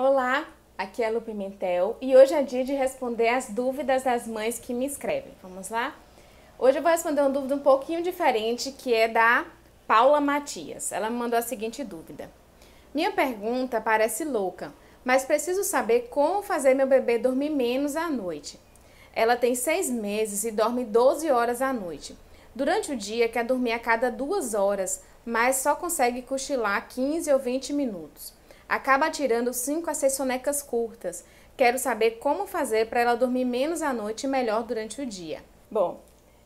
Olá, aqui é a Lu Pimentel e hoje é dia de responder as dúvidas das mães que me escrevem. Vamos lá? Hoje eu vou responder uma dúvida um pouquinho diferente que é da Paula Matias. Ela me mandou a seguinte dúvida: Minha pergunta parece louca, mas preciso saber como fazer meu bebê dormir menos à noite. Ela tem seis meses e dorme 12 horas à noite. Durante o dia quer dormir a cada duas horas, mas só consegue cochilar 15 ou 20 minutos acaba tirando 5 a 6 sonecas curtas. Quero saber como fazer para ela dormir menos à noite e melhor durante o dia. Bom,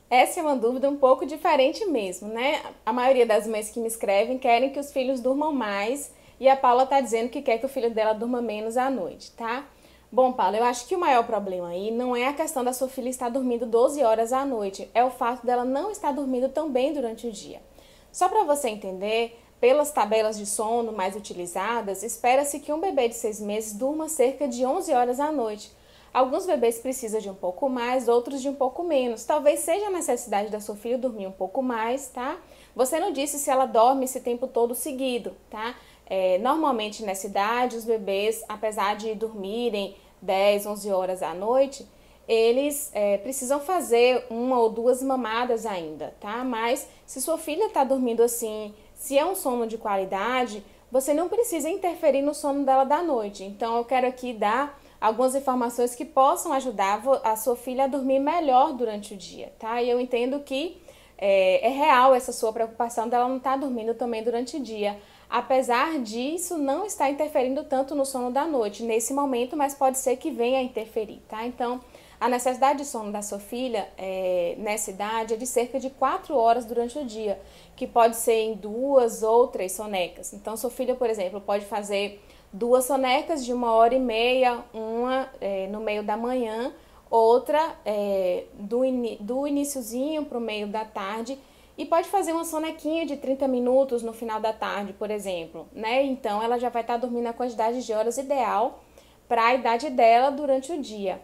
essa é uma dúvida um pouco diferente mesmo, né? A maioria das mães que me escrevem querem que os filhos durmam mais e a Paula está dizendo que quer que o filho dela durma menos à noite, tá? Bom, Paula, eu acho que o maior problema aí não é a questão da sua filha estar dormindo 12 horas à noite, é o fato dela não estar dormindo tão bem durante o dia. Só para você entender, pelas tabelas de sono mais utilizadas, espera-se que um bebê de 6 meses durma cerca de 11 horas à noite. Alguns bebês precisam de um pouco mais, outros de um pouco menos. Talvez seja a necessidade da sua filha dormir um pouco mais, tá? Você não disse se ela dorme esse tempo todo seguido, tá? É, normalmente nessa idade, os bebês, apesar de dormirem 10, 11 horas à noite, eles é, precisam fazer uma ou duas mamadas ainda, tá? Mas se sua filha está dormindo assim se é um sono de qualidade, você não precisa interferir no sono dela da noite. Então, eu quero aqui dar algumas informações que possam ajudar a sua filha a dormir melhor durante o dia, tá? E eu entendo que é, é real essa sua preocupação dela não estar tá dormindo também durante o dia. Apesar disso, não está interferindo tanto no sono da noite nesse momento, mas pode ser que venha a interferir, tá? Então, a necessidade de sono da sua filha é, nessa idade é de cerca de 4 horas durante o dia, que pode ser em duas ou três sonecas. Então, sua filha, por exemplo, pode fazer duas sonecas de uma hora e meia, uma é, no meio da manhã, outra é, do, in, do iníciozinho para o meio da tarde e pode fazer uma sonequinha de 30 minutos no final da tarde, por exemplo, né? Então ela já vai estar tá dormindo a quantidade de horas ideal para a idade dela durante o dia.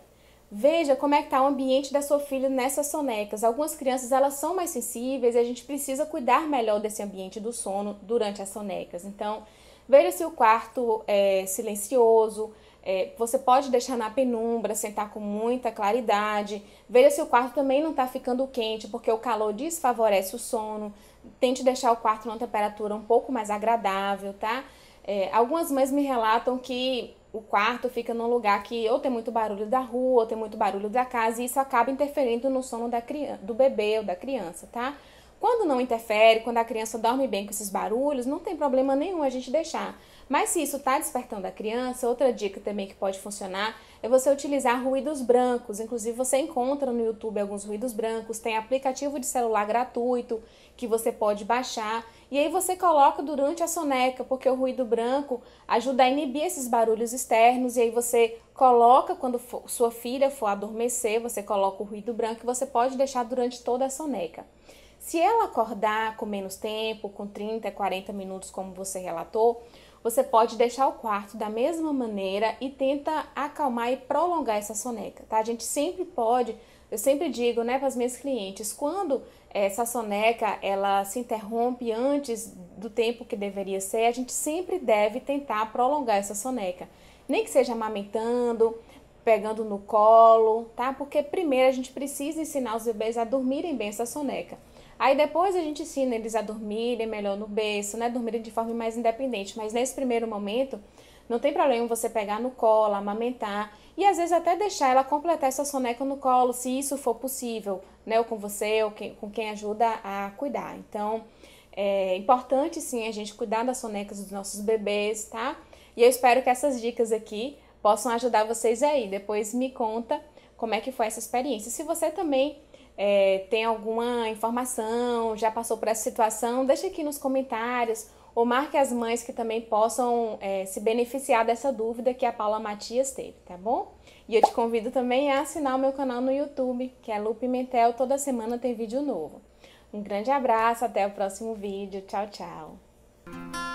Veja como é que está o ambiente da sua filha nessas sonecas. Algumas crianças elas são mais sensíveis e a gente precisa cuidar melhor desse ambiente do sono durante as sonecas. Então, veja se o quarto é silencioso, é, você pode deixar na penumbra, sentar com muita claridade. Veja se o quarto também não está ficando quente, porque o calor desfavorece o sono. Tente deixar o quarto numa temperatura um pouco mais agradável, tá? É, algumas mães me relatam que o quarto fica num lugar que ou tem muito barulho da rua, ou tem muito barulho da casa, e isso acaba interferindo no sono da criança, do bebê ou da criança, tá? Quando não interfere, quando a criança dorme bem com esses barulhos, não tem problema nenhum a gente deixar. Mas se isso está despertando a criança, outra dica também que pode funcionar é você utilizar ruídos brancos. Inclusive, você encontra no YouTube alguns ruídos brancos, tem aplicativo de celular gratuito que você pode baixar. E aí você coloca durante a soneca, porque o ruído branco ajuda a inibir esses barulhos externos. E aí você coloca quando for, sua filha for adormecer, você coloca o ruído branco e você pode deixar durante toda a soneca. Se ela acordar com menos tempo, com 30, 40 minutos, como você relatou, você pode deixar o quarto da mesma maneira e tenta acalmar e prolongar essa soneca, tá? A gente sempre pode, eu sempre digo, né, para as minhas clientes, quando essa soneca ela se interrompe antes do tempo que deveria ser, a gente sempre deve tentar prolongar essa soneca, nem que seja amamentando, pegando no colo, tá? Porque primeiro a gente precisa ensinar os bebês a dormirem bem essa soneca. Aí depois a gente ensina eles a dormirem melhor no berço, né? Dormirem de forma mais independente. Mas nesse primeiro momento, não tem problema você pegar no colo, amamentar e às vezes até deixar ela completar essa soneca no colo, se isso for possível, né? Ou com você, ou com quem ajuda a cuidar. Então, é importante sim a gente cuidar das sonecas dos nossos bebês, tá? E eu espero que essas dicas aqui possam ajudar vocês aí. Depois me conta como é que foi essa experiência. Se você também é, tem alguma informação, já passou por essa situação, deixa aqui nos comentários ou marque as mães que também possam é, se beneficiar dessa dúvida que a Paula Matias teve, tá bom? E eu te convido também a assinar o meu canal no YouTube, que é Lu Pimentel, toda semana tem vídeo novo. Um grande abraço, até o próximo vídeo, tchau, tchau!